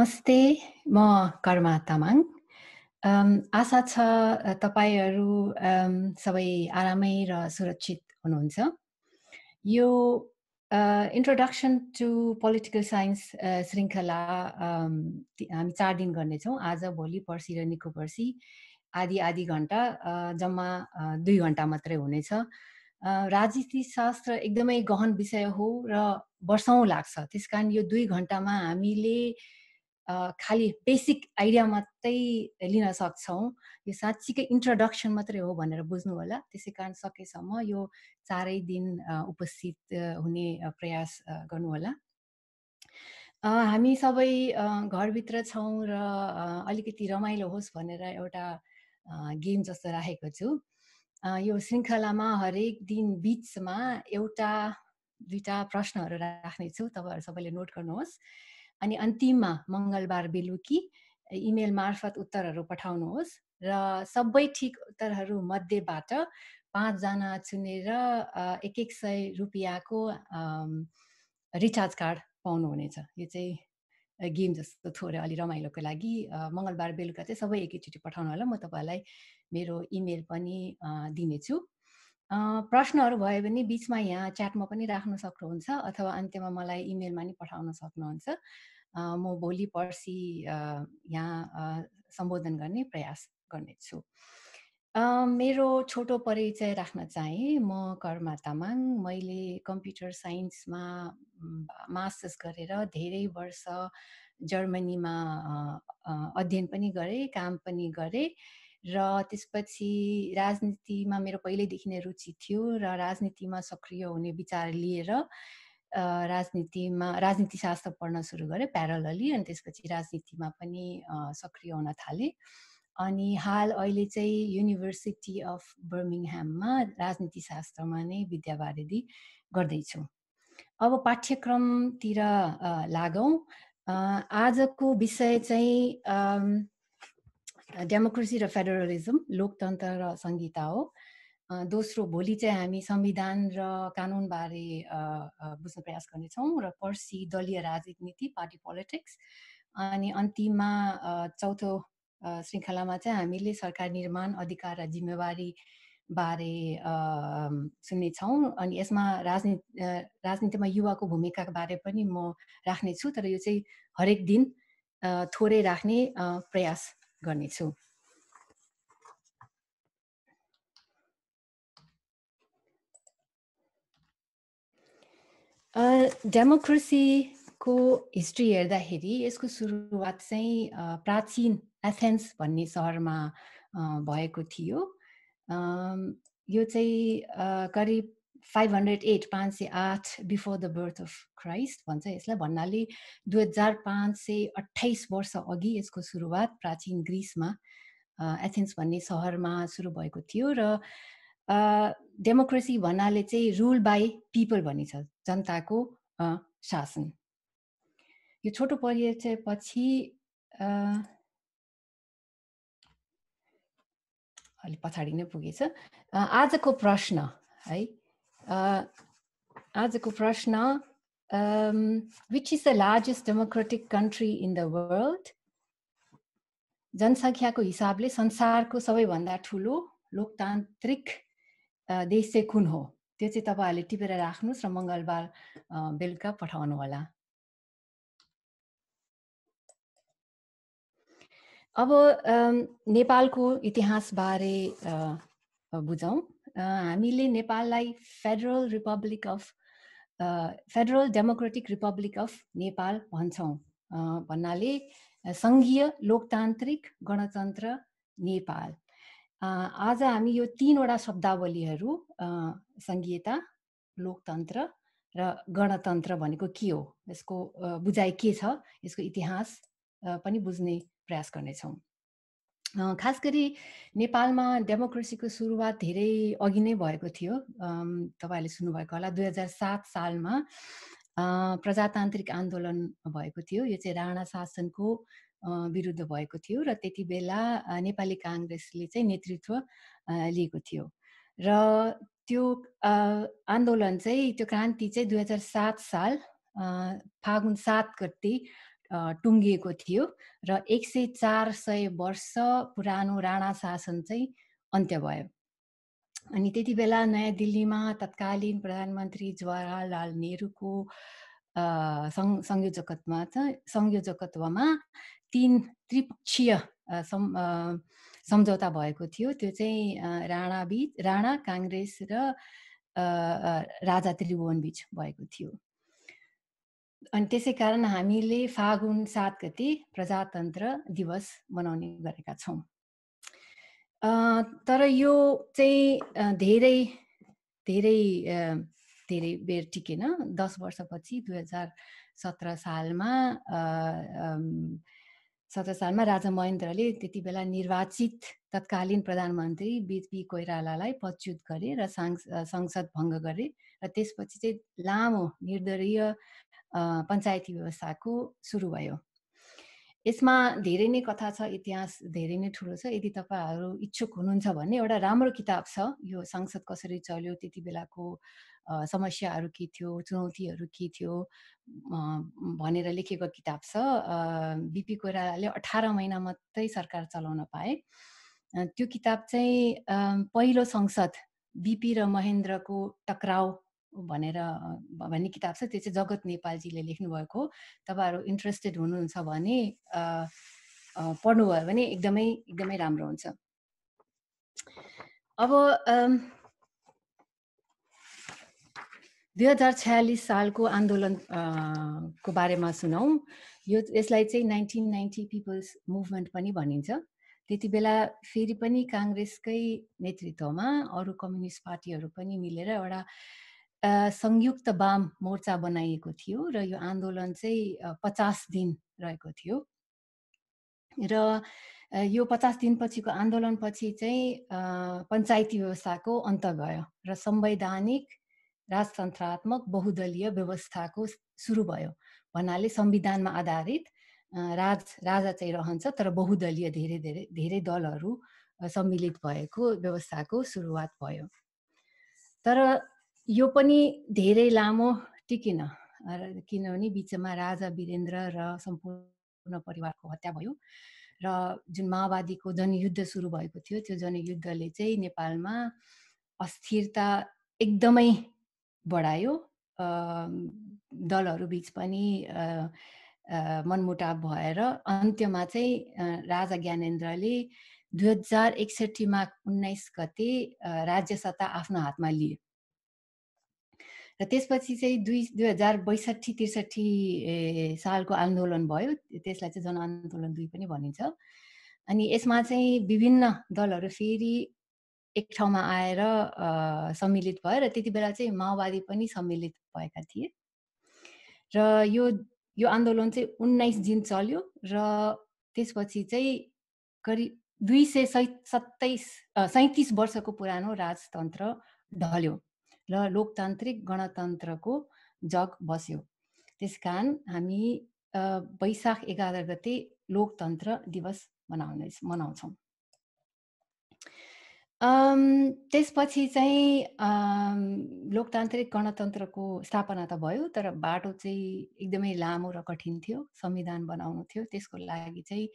नमस्ते म कर्मा तामाङ आशा छ तपाईँहरू सबै आरामै र सुरक्षित हुनुहुन्छ यो इन्ट्रोडक्सन टु पोलिटिकल साइन्स श्रृङ्खला हामी चार दिन गर्नेछौँ आज भोलि पर्सि र निको पर्सि आधी आधी घन्टा जम्मा दुई घन्टा मात्रै हुनेछ राजनीति शास्त्र एकदमै गहन विषय हो र वर्षौँ लाग्छ त्यस कारण यो दुई घन्टामा हामीले खालि बेसिक आइडिया मात्रै लिन सक्छौँ यो साँच्चीकै इन्ट्रोडक्सन मात्रै हो भनेर बुझ्नु होला त्यसै कारण सकेसम्म यो चारै दिन उपस्थित हुने प्रयास गर्नुहोला हामी सबै घरभित्र छौँ र अलिकति रमाइलो होस् भनेर एउटा गेम जस्तो राखेको छु यो श्रृङ्खलामा हरेक दिन बिचमा एउटा दुईवटा प्रश्नहरू राख्नेछु तपाईँहरू सबैले नोट गर्नुहोस् अनि अन्तिममा मङ्गलबार बेलुकी इमेल मार्फत उत्तरहरू पठाउनुहोस् र सबै ठिक उत्तरहरू मध्येबाट पाँचजना चुनेर एक एक सय रुपियाँको रिचार्ज कार्ड पाउनुहुनेछ यो चाहिँ गेम जस्तो थोरै अलि रमाइलोको लागि मङ्गलबार बेलुका चाहिँ सबै एकैचोटि पठाउनु होला म तपाईँलाई मेरो इमेल पनि दिनेछु प्रश्नहरू भयो भने बिचमा यहाँ च्याटमा पनि राख्न सक्नुहुन्छ अथवा अन्त्यमा मलाई इमेलमा नि पठाउन सक्नुहुन्छ म भोलि पर्सि यहाँ सम्बोधन गर्ने प्रयास गर्नेछु मेरो छोटो परिचय राख्न चाहेँ म कर्मा तामाङ मैले कम्प्युटर साइन्समा मास्टर्स गरेर धेरै वर्ष जर्मनीमा अध्ययन पनि गरेँ काम पनि गरेँ र त्यसपछि राजनीतिमा मेरो पहिल्यैदेखि नै रुचि थियो र राजनीतिमा सक्रिय हुने विचार लिएर राजनीतिमा राजनीति शास्त्र पढ्न सुरु गरेँ प्यारलली अनि त्यसपछि राजनीतिमा पनि सक्रिय हुन थालेँ अनि हाल अहिले चाहिँ युनिभर्सिटी अफ बर्मिङह्याममा राजनीति शास्त्रमा नै विद्यावारिधि गर्दैछु अब पाठ्यक्रमतिर लागौँ आजको विषय चाहिँ डेमोक्रेसी र फेडरलिजम लोकतन्त्र र संहिता हो दोस्रो भोलि चाहिँ हामी संविधान र कानुनबारे बुझ्ने प्रयास गर्नेछौँ र पर्सी दलीय राजनीति पार्टी पोलिटिक्स अनि अन्तिममा चौथो श्रृङ्खलामा चाहिँ हामीले सरकार निर्माण अधिकार र जिम्मेवारी बारे सुन्नेछौँ अनि यसमा राजनीति राजनीतिमा युवाको भूमिकाको बारे पनि म राख्नेछु तर यो चाहिँ हरेक दिन थोरै राख्ने प्रयास गर्नेछु डेमोक्रेसीको हिस्ट्री हेर्दाखेरि यसको सुरुवात चाहिँ प्राचीन एथेन्स भन्ने सहरमा भएको थियो यो चाहिँ करिब 508 हन्ड्रेड एट पाँच सय आठ before the birth of Christ भन्छ यसलाई भन्नाले दुई हजार पाँच सय अठाइस वर्ष अघि यसको सुरुवात प्राचीन ग्रिसमा एथेन्स भन्ने सहरमा सुरु भएको थियो र डेमोक्रेसी भन्नाले चाहिँ रुल बाई पिपल भनिन्छ जनताको शासन यो छोटो परिचयपछि अलिक पछाडि नै पुगेछ आजको प्रश्न है Äh, आजको प्रश्न which is the largest democratic country in the world जनसङ्ख्याको हिसाबले संसारको सबैभन्दा ठुलो लोकतान्त्रिक देश चाहिँ कुन हो त्यो चाहिँ तपाईँहरूले टिपेर राख्नुहोस् र मङ्गलबार बेलुका पठाउनु होला अब नेपालको इतिहासबारे बुझौँ हामीले नेपाललाई federal republic of federal democratic republic of Nepal भन्छौँ भन्नाले सङ्घीय लोकतान्त्रिक गणतन्त्र नेपाल आज हामी यो तिनवटा शब्दावलीहरू सङ्घीयता लोकतन्त्र र गणतन्त्र भनेको के हो यसको बुझाइ के छ यसको इतिहास पनि बुझ्ने प्रयास गर्नेछौँ खास गरी नेपालमा डेमोक्रेसीको सुरुवात धेरै अघि नै भएको थियो तपाईँहरूले सुन्नुभएको होला दुई हजार सात सालमा प्रजातान्त्रिक आन्दोलन भएको थियो यो चाहिँ राणा शासनको विरुद्ध भएको थियो र त्यति बेला नेपाली काङ्ग्रेसले चाहिँ नेतृत्व लिएको थियो र त्यो आन्दोलन चाहिँ त्यो क्रान्ति चाहिँ दुई हजार सात साल फागुन सात गते टुङ्गिएको थियो र एक सय चार सय वर्ष पुरानो राणा शासन चाहिँ अन्त्य भयो अनि त्यति बेला नयाँ दिल्लीमा तत्कालीन प्रधानमन्त्री जवाहरलाल नेहरूको सङ्घ संयोजकत्वमा संयोजकत्वमा तिन त्रिपक्षीय सम्झौता भएको थियो त्यो चाहिँ राणाबीच राणा काङ्ग्रेस र राजा त्रिभुवन बिच भएको थियो अनि त्यसै कारण हामीले फागुन सात गते प्रजातन्त्र दिवस मनाउने गरेका छौँ तर यो चाहिँ धेरै धेरै धेरै बेर टिकेन दस वर्षपछि दुई हजार सत्र सालमा सत्र सालमा राजा महेन्द्रले त्यति बेला निर्वाचित तत्कालीन प्रधानमन्त्री बिपी कोइरालालाई पदच्युत गरे र संसद भङ्ग गरे र त्यसपछि चाहिँ लामो निर्दलीय पञ्चायती व्यवस्थाको सुरु भयो यसमा धेरै नै कथा छ इतिहास धेरै नै ठुलो छ यदि तपाईँहरू इच्छुक हुनुहुन्छ भने एउटा राम्रो किताब छ यो संसद कसरी चल्यो त्यति बेलाको समस्याहरू के थियो चुनौतीहरू के थियो भनेर लेखेको किताब छ बिपी कोइरालाले अठार महिना मात्रै सरकार चलाउन पाए त्यो किताब चाहिँ पहिलो संसद बिपी र महेन्द्रको टक्राउ भनेर भन्ने किताब छ त्यो चाहिँ जगत नेपालजीले लेख्नुभएको तपाईँहरू इन्ट्रेस्टेड हुनुहुन्छ भने पढ्नुभयो भने एकदमै एकदमै राम्रो हुन्छ अब दुई हजार छयालिस सालको आन्दोलन को बारेमा सुनौँ यो यसलाई चाहिँ नाइन्टिन नाइन्टी पिपल्स मुभमेन्ट पनि भनिन्छ त्यति बेला फेरि पनि काङ्ग्रेसकै नेतृत्वमा अरू कम्युनिस्ट पार्टीहरू पनि मिलेर एउटा संयुक्त वाम मोर्चा बनाइएको थियो र यो आन्दोलन चाहिँ पचास दिन रहेको थियो र यो पचास दिनपछिको आन्दोलनपछि चाहिँ पञ्चायती व्यवस्थाको अन्त भयो र संवैधानिक राजतन्त्रात्मक बहुदलीय व्यवस्थाको सुरु भयो भन्नाले संविधानमा आधारित राज राजा चाहिँ रहन्छ तर बहुदलीय धेरै धेरै धेरै दलहरू सम्मिलित भएको व्यवस्थाको सुरुवात भयो तर यो पनि धेरै लामो टिकिन किनभने बिचमा राजा वीरेन्द्र र सम्पूर्ण परिवारको हत्या भयो र जुन माओवादीको जनयुद्ध सुरु भएको थियो त्यो जनयुद्धले चाहिँ नेपालमा अस्थिरता एकदमै बढायो दलहरू बिच पनि मनमुटाव भएर अन्त्यमा चाहिँ राजा ज्ञानेन्द्रले दुई हजार एकसठीमा उन्नाइस गते राज्य सत्ता आफ्नो हातमा लिए र त्यसपछि चाहिँ दुई दुई हजार बैसठी त्रिसठी सालको आन्दोलन भयो त्यसलाई चाहिँ जनआन्दोलन दुई पनि भनिन्छ अनि यसमा चाहिँ विभिन्न दलहरू फेरि एक ठाउँमा आएर सम्मिलित भयो र त्यति बेला चाहिँ माओवादी पनि सम्मिलित भएका थिए र यो यो आन्दोलन चाहिँ उन्नाइस दिन चल्यो र त्यसपछि चाहिँ करिब दुई सय सै सत्ताइस सैँतिस वर्षको पुरानो राजतन्त्र ढल्यो र लोकतान्त्रिक गणतन्त्रको जग बस्यो त्यस कारण हामी वैशाख एघार गते लोकतन्त्र दिवस मनाउने मनाउँछौँ त्यसपछि चाहिँ लोकतान्त्रिक गणतन्त्रको स्थापना त भयो तर बाटो चाहिँ एकदमै लामो र कठिन थियो संविधान बनाउनु थियो त्यसको लागि चाहिँ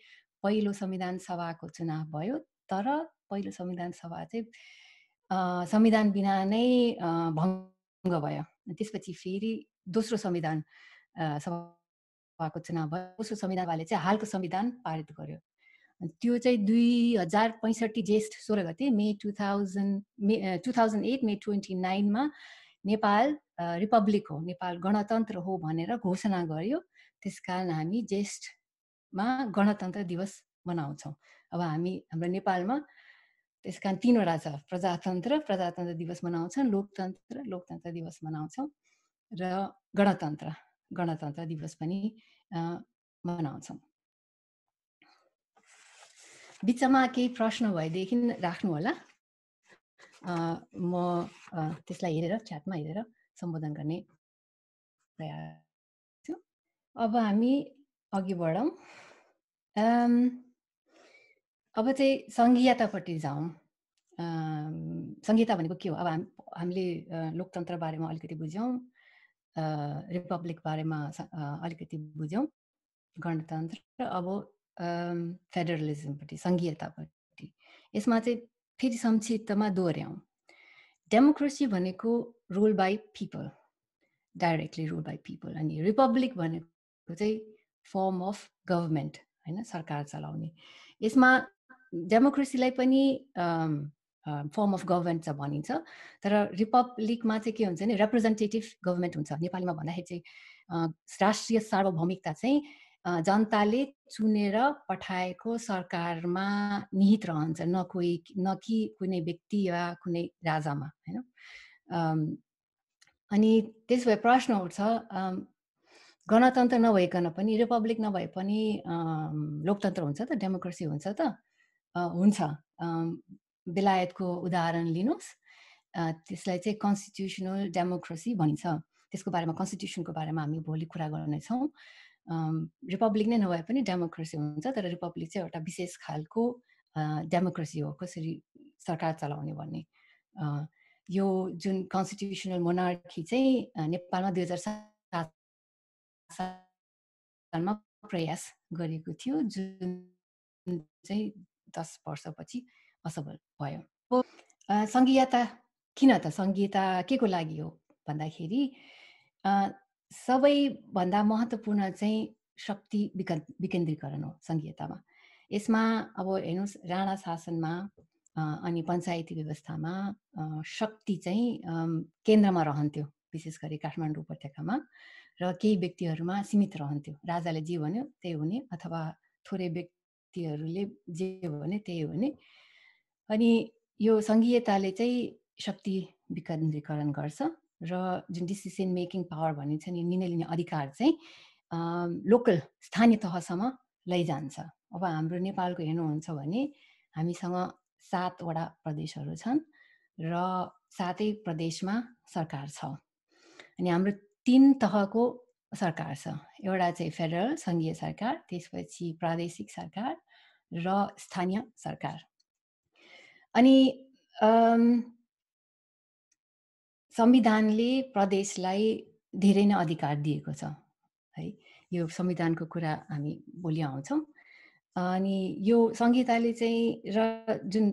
पहिलो संविधान सभाको चुनाव भयो तर पहिलो संविधान सभा चाहिँ संविधान बिना नै भङ्ग भयो त्यसपछि फेरि दोस्रो संविधान सभाको चुनाव भयो दोस्रो संविधानवाले चाहिँ हालको संविधान पारित गर्यो त्यो चाहिँ दुई हजार पैँसठी ज्येष्ठ सोह्र गते May two thousand May two thousand eight May twenty नाइनमा नेपाल रिपब्लिक हो नेपाल गणतन्त्र हो भनेर घोषणा गर्यो त्यस कारण हामी ज्येष्ठमा गणतन्त्र दिवस मनाउँछौँ अब हामी हाम्रो नेपालमा त्यस कारण तिनवटा छ प्रजातन्त्र प्रजातन्त्र दिवस मनाउँछन् लोकतन्त्र लोकतन्त्र दिवस मनाउँछौँ र गणतन्त्र गणतन्त्र दिवस पनि मनाउँछौँ बिचमा केही प्रश्न भएदेखि राख्नु होला म त्यसलाई हेरेर च्याटमा हेरेर सम्बोधन गर्ने प्रयास अब हामी अघि बढौँ अब चाहिँ सङ्घीयतापट्टि जाउँ सङ्घीयता भनेको के हो अब हाम हामीले लोकतन्त्र बारेमा अलिकति बुझ्यौँ रिपब्लिक बारेमा अलिकति बुझ्यौँ गणतन्त्र अब फेडरलिजमपट्टि सङ्घीयतापट्टि यसमा चाहिँ फेरि संक्षिप्तमा दोहोऱ्याउँ डेमोक्रेसी भनेको rule by people directly rule by people अनि रिपब्लिक भनेको चाहिँ फर्म अफ गभर्मेन्ट होइन सरकार चलाउने यसमा डेमोक्रेसीलाई पनि फर्म अफ गभर्मेन्ट छ भनिन्छ तर रिपब्लिकमा चाहिँ के हुन्छ भने रिप्रेजेन्टेटिभ गभर्मेन्ट हुन्छ नेपालीमा भन्दाखेरि चाहिँ राष्ट्रिय सार्वभौमिकता चाहिँ जनताले चुनेर पठाएको सरकारमा निहित रहन्छ न कोही न कि कुनै व्यक्ति वा कुनै राजामा होइन अनि त्यस भए प्रश्न उठ्छ गणतन्त्र नभइकन पनि रिपब्लिक नभए पनि लोकतन्त्र हुन्छ त डेमोक्रेसी हुन्छ त हुन्छ बेलायतको उदाहरण लिनुहोस् त्यसलाई चाहिँ कन्स्टिट्युसनल डेमोक्रेसी भनिन्छ त्यसको बारेमा कन्स्टिट्युसनको बारेमा हामी भोलि कुरा गर्नेछौँ रिपब्लिक नै नभए पनि डेमोक्रेसी हुन्छ तर रिपब्लिक चाहिँ एउटा विशेष खालको डेमोक्रेसी हो कसरी सरकार चलाउने भन्ने यो जुन कन्स्टिट्युसनल मोनार्की चाहिँ नेपालमा दुई हजार सात सालमा प्रयास गरेको थियो जुन चाहिँ दस वर्षपछि असफल भयो सङ्घीयता किन त सङ्घीयता के को लागि हो भन्दाखेरि सबैभन्दा महत्त्वपूर्ण चाहिँ शक्ति विक विकेन्द्रीकरण हो सङ्घीयतामा यसमा अब हेर्नुहोस् राणा शासनमा अनि पञ्चायती व्यवस्थामा शक्ति चाहिँ केन्द्रमा रहन्थ्यो विशेष गरी काठमाडौँ उपत्यकामा र केही व्यक्तिहरूमा सीमित रहन्थ्यो राजाले जे भन्यो त्यही हुने अथवा थोरै व्यक्ति शक्तिहरूले जे हो भने त्यही हो भने अनि यो सङ्घीयताले चाहिँ शक्ति विकेन्द्रीकरण गर्छ र जुन डिसिसन मेकिङ पावर भनिन्छ नि निर्णय लिने अधिकार चाहिँ लोकल स्थानीय तहसम्म लैजान्छ अब हाम्रो नेपालको हेर्नुहुन्छ भने हामीसँग सातवटा प्रदेशहरू छन् र सातै प्रदेशमा सरकार छ अनि हाम्रो तिन तहको सरकार छ एउटा चाहिँ फेडरल सङ्घीय सरकार त्यसपछि प्रादेशिक सरकार र स्थानीय सरकार अनि संविधानले प्रदेशलाई धेरै नै अधिकार दिएको छ है यो संविधानको कुरा हामी भोलि आउँछौँ अनि यो संहिताले चाहिँ र जुन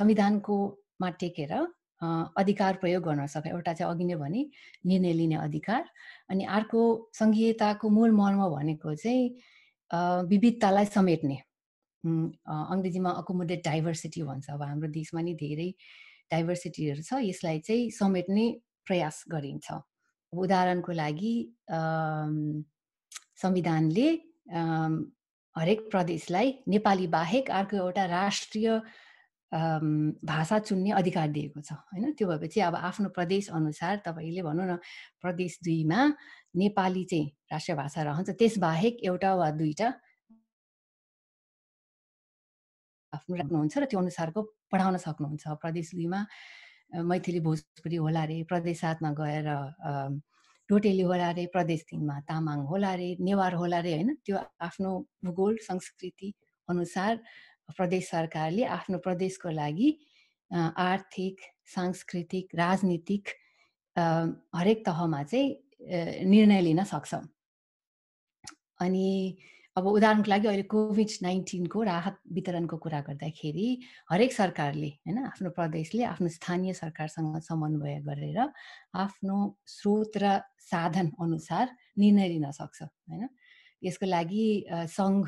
संविधानकोमा टेकेर अधिकार प्रयोग गर्न सक्छ एउटा चाहिँ अघि नै भने निर्णय लिने अधिकार अनि अर्को सङ्घीयताको मूल मर्म भनेको चाहिँ विविधतालाई समेट्ने अङ्ग्रेजीमा अकोमोडेट डाइभर्सिटी भन्छ अब हाम्रो देशमा नि धेरै डाइभर्सिटीहरू छ यसलाई चाहिँ समेट्ने प्रयास गरिन्छ अब उदाहरणको लागि संविधानले हरेक प्रदेशलाई नेपाली बाहेक अर्को एउटा राष्ट्रिय भाषा चुन्ने अधिकार दिएको छ होइन त्यो भएपछि अब आफ्नो प्रदेश अनुसार तपाईँले भनौँ न प्रदेश दुईमा नेपाली चाहिँ राष्ट्रिय भाषा रहन्छ त्यसबाहेक एउटा वा दुईवटा आफ्नो राख्नुहुन्छ र त्यो अनुसारको पढाउन सक्नुहुन्छ प्रदेश दुईमा मैथिली भोजपुरी होला रे प्रदेश सातमा गएर टोटेली होला रे प्रदेश तिनमा तामाङ होला रे नेवार होला रे होइन त्यो आफ्नो भूगोल संस्कृति अनुसार प्रदेश सरकारले आफ्नो प्रदेशको लागि आर्थिक सांस्कृतिक राजनीतिक हरेक तहमा चाहिँ निर्णय लिन सक्छ अनि अब उदाहरणको लागि अहिले कोभिड नाइन्टिनको राहत वितरणको कुरा गर्दाखेरि हरेक सरकारले होइन आफ्नो प्रदेशले आफ्नो स्थानीय सरकारसँग समन्वय गरेर आफ्नो स्रोत र साधन अनुसार निर्णय लिन सक्छ होइन यसको लागि सङ्घ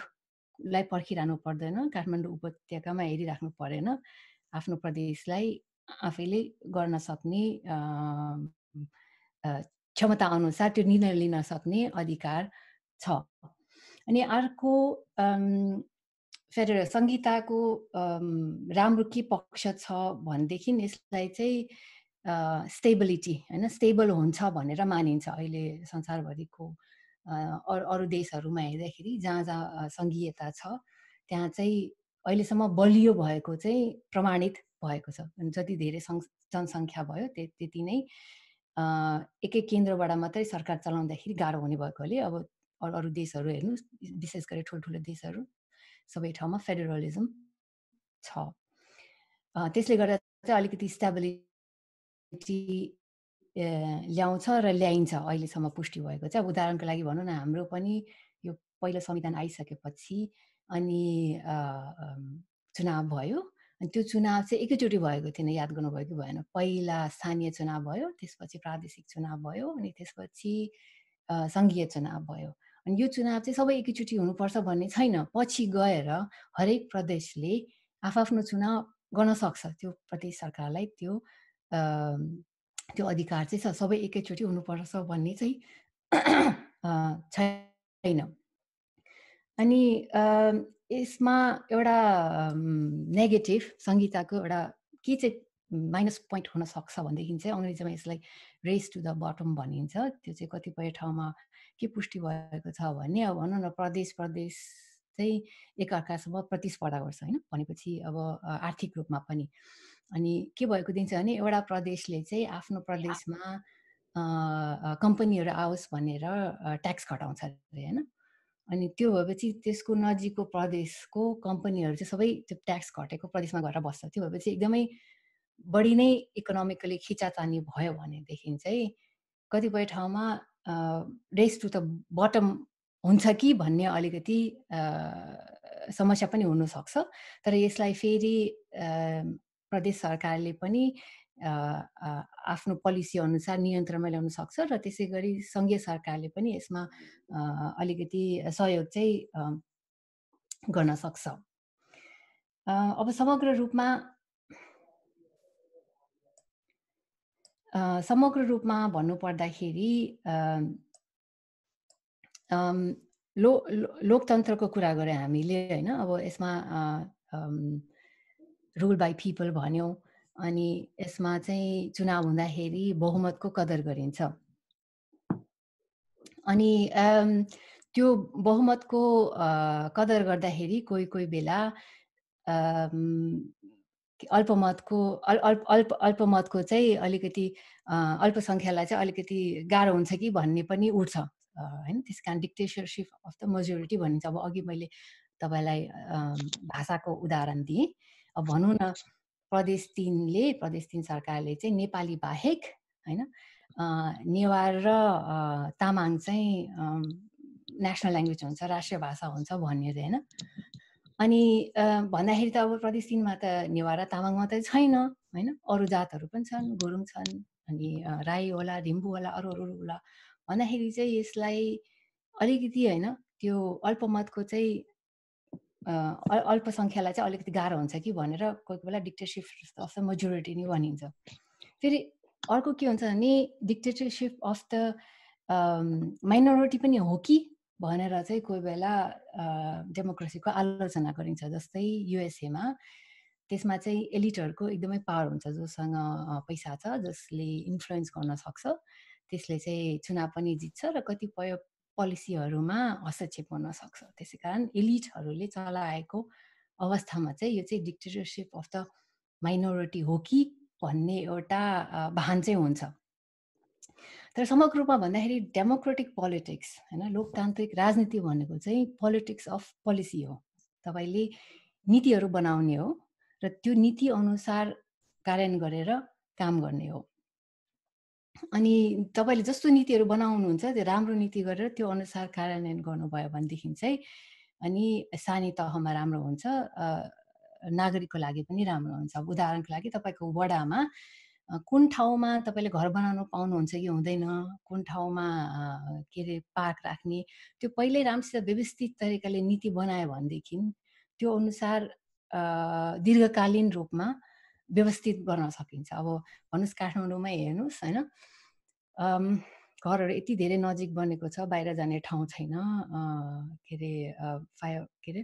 लाई पर्खिरहनु पर्दैन काठमाडौँ उपत्यकामा हेरिराख्नु परेन आफ्नो प्रदेशलाई आफैले गर्न सक्ने क्षमता अनुसार त्यो निर्णय लिन सक्ने अधिकार छ अनि अर्को फेर सङ्गीताको राम्रो के पक्ष छ भनेदेखि यसलाई चाहिँ स्टेबिलिटी होइन स्टेबल हुन्छ भनेर मानिन्छ अहिले संसारभरिको अरू अरू देशहरूमा हेर्दाखेरि जहाँ जहाँ सङ्घीयता छ त्यहाँ चाहिँ अहिलेसम्म बलियो भएको चाहिँ प्रमाणित भएको छ जति धेरै सङ् जनसङ्ख्या भयो त्यति नै एक एक केन्द्रबाट मात्रै सरकार चलाउँदाखेरि गाह्रो हुने भएकोले अब अरू अरू देशहरू हेर्नु विशेष गरी ठुल्ठुलो देशहरू सबै ठाउँमा फेडरलिजम छ त्यसले गर्दा चाहिँ अलिकति स्टेबिलिटी ल्याउँछ र ल्याइन्छ अहिलेसम्म पुष्टि भएको चाहिँ अब उदाहरणको लागि भनौँ न हाम्रो पनि यो पहिलो संविधान आइसकेपछि अनि चुनाव भयो अनि त्यो चुनाव चाहिँ एकैचोटि भएको थिएन याद गर्नुभयो कि भएन पहिला स्थानीय चुनाव भयो त्यसपछि प्रादेशिक चुनाव भयो अनि त्यसपछि सङ्घीय चुनाव भयो अनि यो चुनाव चाहिँ सबै एकैचोटि हुनुपर्छ भन्ने छैन पछि गएर हरेक प्रदेशले आफआफ्नो चुनाव गर्न सक्छ त्यो प्रदेश सरकारलाई त्यो त्यो अधिकार चाहिँ छ सबै एकैचोटि हुनुपर्छ भन्ने चाहिँ छैन अनि यसमा एउटा नेगेटिभ सङ्गीताको एउटा के चाहिँ माइनस पोइन्ट हुनसक्छ भनेदेखि चाहिँ अङ्ग्रेजीमा यसलाई रेस टु द बटम भनिन्छ त्यो चाहिँ कतिपय ठाउँमा के पुष्टि भएको छ भने अब भनौँ न प्रदेश प्रदेश चाहिँ एकअर्कासम्म प्रतिस्पर्धा गर्छ होइन भनेपछि अब आर्थिक रूपमा पनि अनि के भएको दिन्छ भने एउटा प्रदेशले चाहिँ आफ्नो प्रदेशमा कम्पनीहरू आओस् भनेर ट्याक्स घटाउँछ अरे होइन अनि त्यो भएपछि त्यसको नजिकको प्रदेशको कम्पनीहरू चाहिँ सबै त्यो ट्याक्स घटेको प्रदेशमा गएर बस्छ त्यो भएपछि एकदमै बढी नै इकोनोमिकली खिचातानी भयो भनेदेखि चाहिँ कतिपय ठाउँमा रेस टु द बटम हुन्छ कि भन्ने अलिकति समस्या पनि हुनसक्छ तर यसलाई फेरि प्रदेश सरकारले पनि आफ्नो पोलिसी अनुसार नियन्त्रणमा ल्याउन सक्छ र त्यसै गरी सङ्घीय सरकारले पनि यसमा अलिकति सहयोग चाहिँ गर्न सक्छ अब समग्र रूपमा समग्र रूपमा भन्नुपर्दाखेरि लो लोकतन्त्रको कुरा गरेँ हामीले होइन अब यसमा रुल बाई पिपल भन्यो अनि यसमा चाहिँ चुनाव हुँदाखेरि बहुमतको कदर गरिन्छ अनि त्यो बहुमतको कदर गर्दाखेरि कोही कोही बेला अल्पमतको अल्प अल्प अल्पमतको चाहिँ अलिकति अल्पसङ्ख्यालाई चाहिँ अलिकति गाह्रो हुन्छ कि भन्ने पनि उठ्छ होइन त्यस कारण डिक्टेसरसिप अफ द मेजोरिटी भनिन्छ अब अघि मैले तपाईँलाई भाषाको उदाहरण दिएँ भनौँ न प्रदेश तिनले प्रदेश तिन सरकारले चाहिँ नेपाली बाहेक होइन नेवार र तामाङ चाहिँ नेसनल ल्याङ्ग्वेज हुन्छ राष्ट्रिय भाषा हुन्छ भन्यो अरे होइन अनि भन्दाखेरि त अब प्रदेश तिनमा त नेवार र तामाङ मात्रै छैन होइन अरू जातहरू पनि छन् गुरुङ छन् अनि राई होला रिम्बू होला अरू अरू होला भन्दाखेरि चाहिँ यसलाई अलिकति होइन त्यो अल्पमतको चाहिँ अल्पसङ्ख्यालाई चाहिँ अलिकति गाह्रो हुन्छ कि भनेर कोही कोही बेला डिक्टेसिप अफ द मेजोरिटी नै भनिन्छ फेरि अर्को के हुन्छ भने डिक्टेटरसिप अफ द माइनोरिटी पनि हो कि भनेर चाहिँ कोही बेला डेमोक्रेसीको आलोचना गरिन्छ जस्तै युएसएमा त्यसमा चाहिँ एलिटहरूको एकदमै पावर हुन्छ जोसँग पैसा छ जसले इन्फ्लुएन्स गर्न सक्छ त्यसले चाहिँ चुनाव पनि जित्छ र कतिपय पोलिसीहरूमा हस्तक्षेप हुन सक्छ त्यसै कारण इलिटहरूले चलाएको अवस्थामा चाहिँ यो चाहिँ डिक्टेटरसिप अफ द माइनोरिटी हो कि भन्ने एउटा भान चाहिँ हुन्छ तर समग्र रूपमा भन्दाखेरि डेमोक्रेटिक पोलिटिक्स होइन लोकतान्त्रिक राजनीति भनेको चाहिँ पोलिटिक्स अफ पोलिसी हो तपाईँले नीतिहरू बनाउने हो र त्यो नीति अनुसार कार्यान्वयन गरेर काम गर्ने हो अनि तपाईँले जस्तो नीतिहरू बनाउनुहुन्छ त्यो राम्रो नीति गरेर त्यो अनुसार कार्यान्वयन गर्नुभयो भनेदेखि चाहिँ अनि स्थानीय तहमा राम्रो हुन्छ नागरिकको लागि पनि राम्रो हुन्छ अब उदाहरणको लागि तपाईँको वडामा कुन ठाउँमा तपाईँले घर बनाउनु पाउनुहुन्छ कि हुँदैन कुन ठाउँमा के अरे पार्क राख्ने त्यो पहिल्यै राम्रोसित व्यवस्थित तरिकाले नीति बनायो भनेदेखि त्यो अनुसार दीर्घकालीन रूपमा व्यवस्थित गर्न सकिन्छ अब भन्नुहोस् काठमाडौँमै हेर्नुहोस् होइन घरहरू यति धेरै नजिक बनेको छ बाहिर जाने ठाउँ छैन के अरे फायर के अरे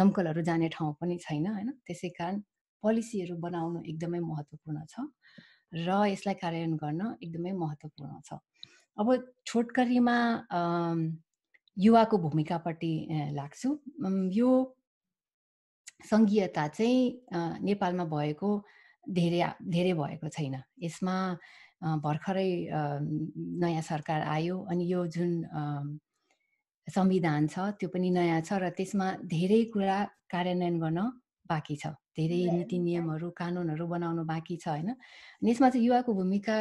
दमकलहरू जाने ठाउँ पनि छैन होइन त्यसै कारण पोलिसीहरू बनाउनु एकदमै महत्त्वपूर्ण छ र यसलाई कार्यान्वयन गर्न एकदमै महत्त्वपूर्ण छ अब छोटकरीमा युवाको भूमिकापट्टि लाग्छु यो सङ्घीयता चाहिँ नेपालमा भएको धेरै धेरै भएको छैन यसमा भर्खरै नयाँ सरकार आयो अनि यो जुन संविधान छ त्यो पनि नयाँ छ र त्यसमा धेरै कुरा कार्यान्वयन गर्न बाँकी छ धेरै नीति नियमहरू कानुनहरू बनाउनु बाँकी छ होइन अनि यसमा चाहिँ युवाको भूमिका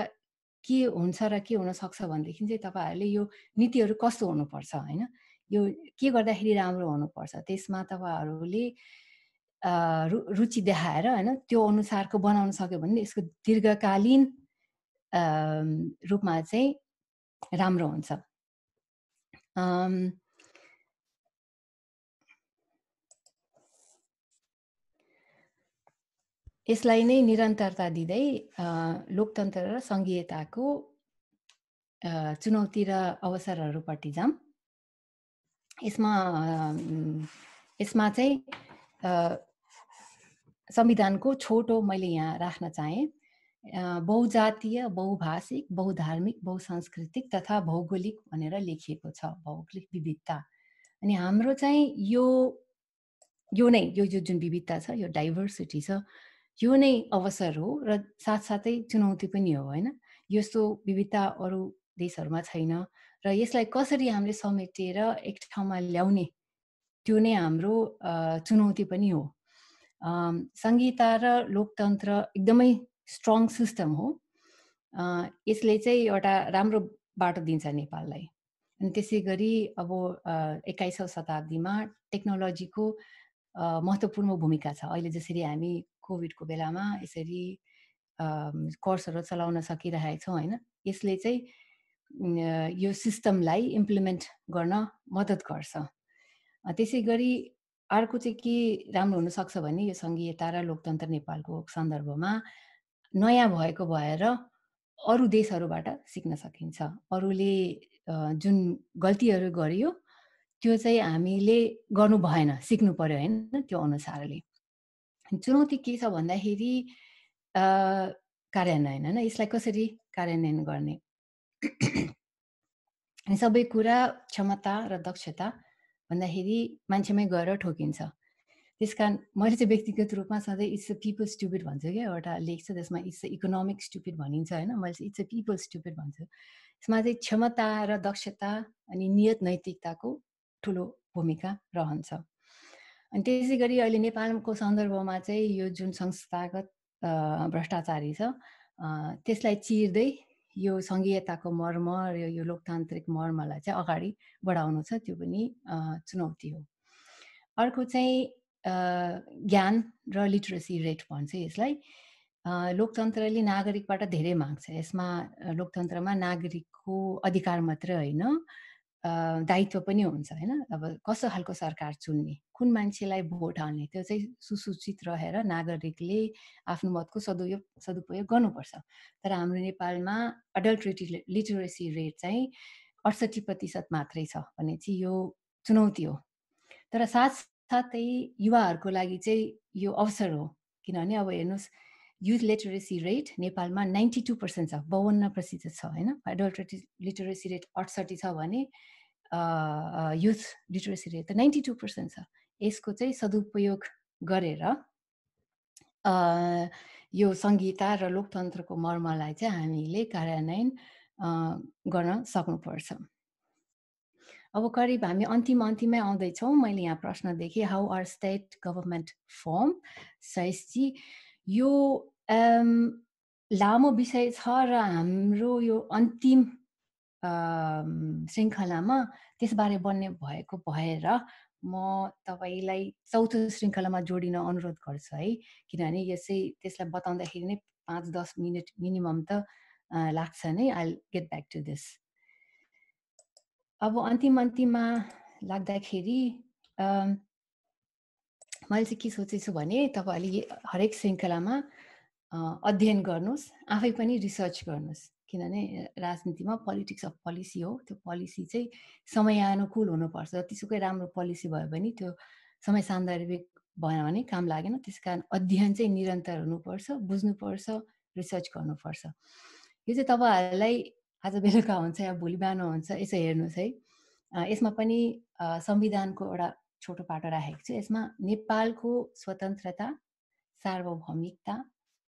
के हुन्छ र के हुनसक्छ भनेदेखि चाहिँ तपाईँहरूले यो नीतिहरू कस्तो हुनुपर्छ होइन यो के गर्दाखेरि राम्रो हुनुपर्छ त्यसमा तपाईँहरूले रु रुचि देखाएर होइन त्यो अनुसारको बनाउन सक्यो भने यसको दीर्घकालीन रूपमा चाहिँ राम्रो हुन्छ यसलाई नै निरन्तरता दिँदै लोकतन्त्र र सङ्घीयताको चुनौती र अवसरहरूपट्टि जाऊँ यसमा यसमा चाहिँ संविधानको छोटो मैले यहाँ राख्न चाहेँ बहुजातीय बहुभाषिक बहुधार्मिक बहुसांस्कृतिक तथा भौगोलिक भनेर लेखिएको छ भौगोलिक विविधता अनि हाम्रो चाहिँ यो यो नै यो यो जुन विविधता छ यो डाइभर्सिटी छ यो नै अवसर हो र साथसाथै चुनौती पनि हो होइन यस्तो विविधता अरू देशहरूमा छैन र यसलाई कसरी हामीले समेटेर एक ठाउँमा ल्याउने त्यो नै हाम्रो चुनौती पनि हो सङ्गीता र लोकतन्त्र एकदमै स्ट्रङ सिस्टम हो यसले चाहिँ एउटा राम्रो बाटो दिन्छ नेपाललाई अनि त्यसै गरी अब एक्काइसौँ शताब्दीमा टेक्नोलोजीको महत्त्वपूर्ण भूमिका छ अहिले जसरी हामी कोभिडको बेलामा यसरी कोर्सहरू चलाउन सकिरहेका छौँ होइन यसले चाहिँ यो सिस्टमलाई इम्प्लिमेन्ट गर्न मद्दत गर्छ त्यसै गरी अर्को चाहिँ के राम्रो हुनसक्छ भने यो सङ्घीयता र लोकतन्त्र नेपालको सन्दर्भमा नयाँ भएको भएर अरू देशहरूबाट सिक्न सकिन्छ अरूले जुन गल्तीहरू गरियो त्यो चाहिँ हामीले गर्नु भएन सिक्नु पऱ्यो होइन त्यो अनुसारले चुनौती के छ भन्दाखेरि कार्यान्वयन होइन यसलाई कसरी कार्यान्वयन गर्ने सबै कुरा क्षमता र दक्षता भन्दाखेरि मान्छेमै गएर ठोकिन्छ त्यस कारण मैले चाहिँ व्यक्तिगत रूपमा सधैँ इट्स अ पिपल स्टुपिड भन्छु क्या एउटा लेख छ त्यसमा इट्स अ इकोनोमिक स्टुपिड भनिन्छ होइन मैले चाहिँ इट्स अ पिपल स्टुपिड भन्छु यसमा चाहिँ क्षमता र दक्षता अनि नियत नैतिकताको ठुलो भूमिका रहन्छ अनि त्यसै गरी अहिले नेपालको सन्दर्भमा चाहिँ यो जुन संस्थागत भ्रष्टाचारी छ त्यसलाई चिर्दै यो सङ्घीयताको मर्म र यो लोकतान्त्रिक मर्मलाई चाहिँ अगाडि बढाउनु छ त्यो पनि चुनौती हो अर्को चाहिँ ज्ञान र लिटरेसी रेट भन्छ यसलाई लोकतन्त्रले नागरिकबाट धेरै माग्छ यसमा लोकतन्त्रमा नागरिकको अधिकार मात्रै होइन दायित्व पनि हुन्छ होइन अब कस्तो खालको सरकार चुन्ने कुन मान्छेलाई भोट हाल्ने त्यो चाहिँ सुसूचित रहेर नागरिकले आफ्नो मतको सदुपयोग सदुपयोग गर्नुपर्छ तर हाम्रो नेपालमा रिटि लिटरेसी रेट चाहिँ अडसठी प्रतिशत मात्रै छ भने चाहिँ यो चुनौती हो तर साथसाथै युवाहरूको लागि चाहिँ यो अवसर हो किनभने अब हेर्नुहोस् युथ लिटरेसी रेट नेपालमा नाइन्टी टू पर्सेन्ट छ बाउन्न प्रतिशत छ होइन एडल्ट लिटरेसी रेट अठसट्ठी छ भने युथ लिटरेसी रेट त नाइन्टी टू पर्सेन्ट छ यसको चाहिँ सदुपयोग गरेर यो संहिता र लोकतन्त्रको मर्मलाई चाहिँ हामीले कार्यान्वयन गर्न सक्नुपर्छ अब करिब हामी अन्तिम अन्तिममै आउँदैछौँ मैले यहाँ प्रश्न देखेँ how are state government form सयसजी यो लामो विषय छ र हाम्रो यो अन्तिम श्रृङ्खलामा त्यसबारे बन्ने भएको भएर म तपाईँलाई चौथो श्रृङ्खलामा जोडिन अनुरोध गर्छु है किनभने यसै त्यसलाई बताउँदाखेरि नै पाँच दस मिनट मिनिमम त लाग्छ नै I get back to this अब अन्तिम अन्तिममा लाग्दाखेरि मैले चाहिँ के सोचेछु भने तपाईँहरूले हरेक श्रृङ्खलामा अध्ययन गर्नुहोस् आफै पनि रिसर्च गर्नुहोस् किनभने राजनीतिमा पोलिटिक्स अफ पोलिसी हो त्यो पोलिसी चाहिँ समयानुकूल हुनुपर्छ जतिसुकै राम्रो पोलिसी भयो भने त्यो समय सान्दर्भिक भएन भने काम लागेन त्यस कारण अध्ययन चाहिँ निरन्तर हुनुपर्छ बुझ्नुपर्छ रिसर्च गर्नुपर्छ यो चाहिँ तपाईँहरूलाई आज बेलुका हुन्छ या भोलि बिहान हुन्छ यसो हेर्नुहोस् है यसमा पनि संविधानको एउटा छोटो पाटो राखेको छु यसमा नेपालको स्वतन्त्रता सार्वभौमिकता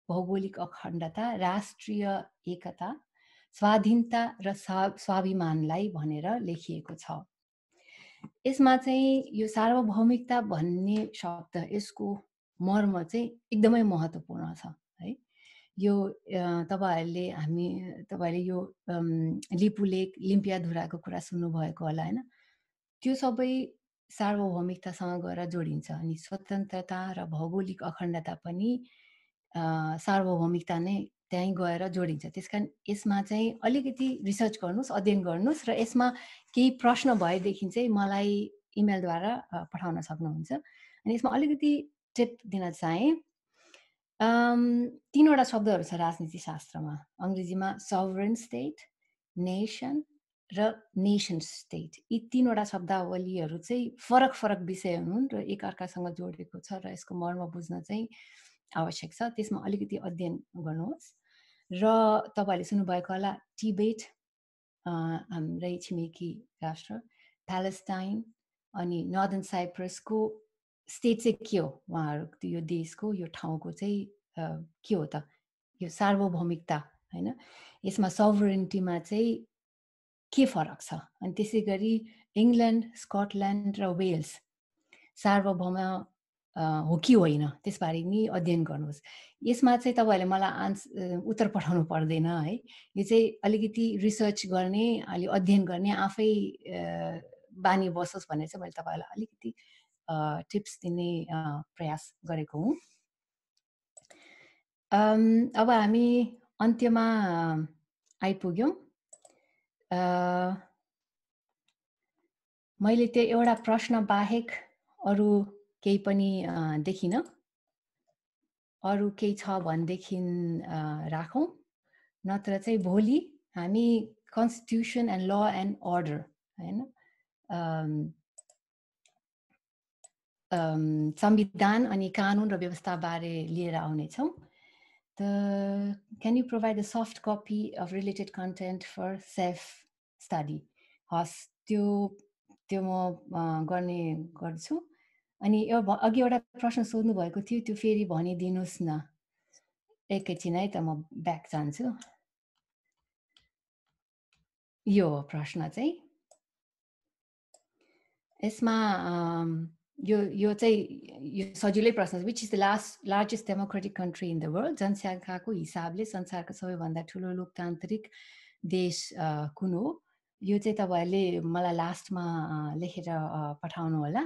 भौगोलिक अखण्डता राष्ट्रिय एकता स्वाधीनता र स्वा स्वाभिमानलाई भनेर लेखिएको छ यसमा चाहिँ यो सार्वभौमिकता भन्ने शब्द यसको मर्म चाहिँ एकदमै महत्त्वपूर्ण छ है यो तपाईँहरूले हामी तपाईँहरूले यो लिपुलेक लिम्पियाधुराको कुरा सुन्नुभएको होला होइन त्यो सबै सार्वभौमिकतासँग गएर जोडिन्छ अनि स्वतन्त्रता र भौगोलिक अखण्डता पनि सार्वभौमिकता नै त्यहीँ गएर जोडिन्छ त्यस कारण यसमा चाहिँ अलिकति रिसर्च गर्नुहोस् अध्ययन गर्नुहोस् र यसमा केही प्रश्न भएदेखि चाहिँ मलाई इमेलद्वारा पठाउन सक्नुहुन्छ अनि यसमा अलिकति टिप दिन चाहेँ तिनवटा शब्दहरू छ राजनीति शास्त्रमा अङ्ग्रेजीमा सभरेन स्टेट नेसन र नेसन स्टेट यी तिनवटा शब्दावलीहरू चाहिँ फरक फरक विषय हुन् र एकअर्कासँग जोडिएको छ र यसको मर्म बुझ्न चाहिँ आवश्यक छ त्यसमा अलिकति अध्ययन गर्नुहोस् र तपाईँहरूले सुन्नुभएको होला टिबेट हाम्रै छिमेकी राष्ट्र प्यालेस्टाइन अनि नर्दन साइप्रसको स्टेट चाहिँ के हो उहाँहरू यो देशको यो ठाउँको चाहिँ के हो त यो सार्वभौमिकता होइन यसमा सभरेन्टीमा चाहिँ के फरक छ अनि त्यसै गरी इङ्ल्यान्ड स्कटल्यान्ड र वेल्स सार्वभौम हो कि होइन त्यसबारे नि अध्ययन गर्नुहोस् यसमा चाहिँ तपाईँहरूले मलाई आन्स उत्तर पठाउनु पर्दैन है यो चाहिँ अलिकति रिसर्च गर्ने अलि अध्ययन गर्ने आफै बानी बसोस् भनेर चाहिँ मैले तपाईँहरूलाई अलिकति टिप्स दिने प्रयास गरेको हुँ अब हामी अन्त्यमा आइपुग्यौँ मैले त्यो एउटा प्रश्न बाहेक अरू केही पनि देखिनँ अरू केही छ भनेदेखि राखौँ नत्र चाहिँ भोलि हामी constitution and law and order होइन संविधान अनि कानुन र व्यवस्थाबारे लिएर आउनेछौँ त can you provide the soft copy of related content for self study हस् त्यो त्यो म गर्ने गर्छु अनि एउटा अघि एउटा प्रश्न सोध्नुभएको थियो त्यो फेरि भनिदिनुहोस् न एकैछिन है त म ब्याक जान्छु यो हो प्रश्न चाहिँ यसमा यो यो चाहिँ यो सजिलै प्रश्न which is the last largest democratic country in the world जनसङ्ख्याको हिसाबले संसारको सबैभन्दा ठुलो लोकतान्त्रिक देश कुन हो यो चाहिँ तपाईँहरूले मलाई लास्टमा लेखेर पठाउनु होला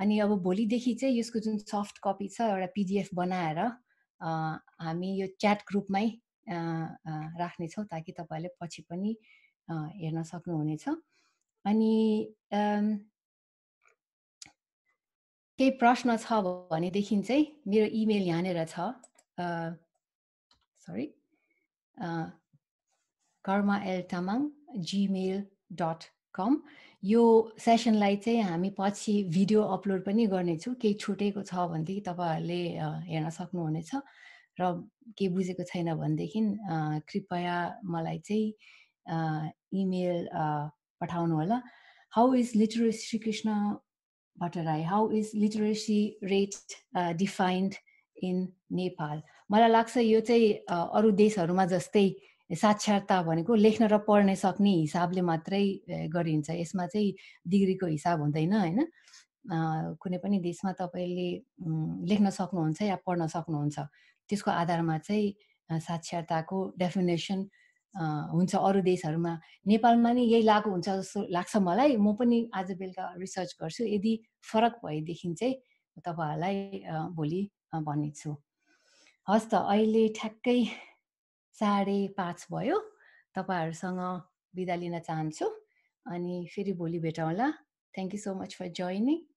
अनि अब भोलिदेखि चाहिँ यसको जुन सफ्ट कपी छ एउटा पिडिएफ बनाएर हामी यो च्याट ग्रुपमै राख्नेछौँ ताकि तपाईँहरूले पछि पनि हेर्न सक्नुहुनेछ अनि केही प्रश्न छ भनेदेखि चाहिँ मेरो इमेल यहाँनिर छ sorry Karma L Tamang Gmail dot com यो सेसनलाई चाहिँ हामी पछि भिडियो अपलोड पनि गर्नेछौँ केही छुटेको छ भनेदेखि तपाईँहरूले हेर्न सक्नुहुनेछ र केही बुझेको छैन भनेदेखि कृपया मलाई चाहिँ इमेल पठाउनु होला how is literacy Shrikrishna Bhattarai how is literacy rate defined in Nepal मलाई लाग्छ यो चाहिँ अरू देशहरूमा जस्तै साक्षरता भनेको लेख्न र पढ्न सक्ने हिसाबले मात्रै गरिन्छ यसमा चाहिँ डिग्रीको हिसाब हुँदैन होइन कुनै पनि देशमा तपाईँले लेख्न सक्नुहुन्छ या पढ्न सक्नुहुन्छ त्यसको आधारमा चाहिँ साक्षरताको डेफिनेसन हुन्छ अरू देशहरूमा नेपालमा नि यही लागु हुन्छ जस्तो लाग्छ मलाई म पनि आज बेलुका रिसर्च गर्छु यदि फरक भएदेखि चाहिँ तपाईँहरूलाई भोलि भन्नेछु हस् त अहिले ठ्याक्कै साढे पाँच भयो तपाईँहरूसँग बिदा लिन चाहन्छु अनि फेरि भोलि भेटौँला thank you so much for joining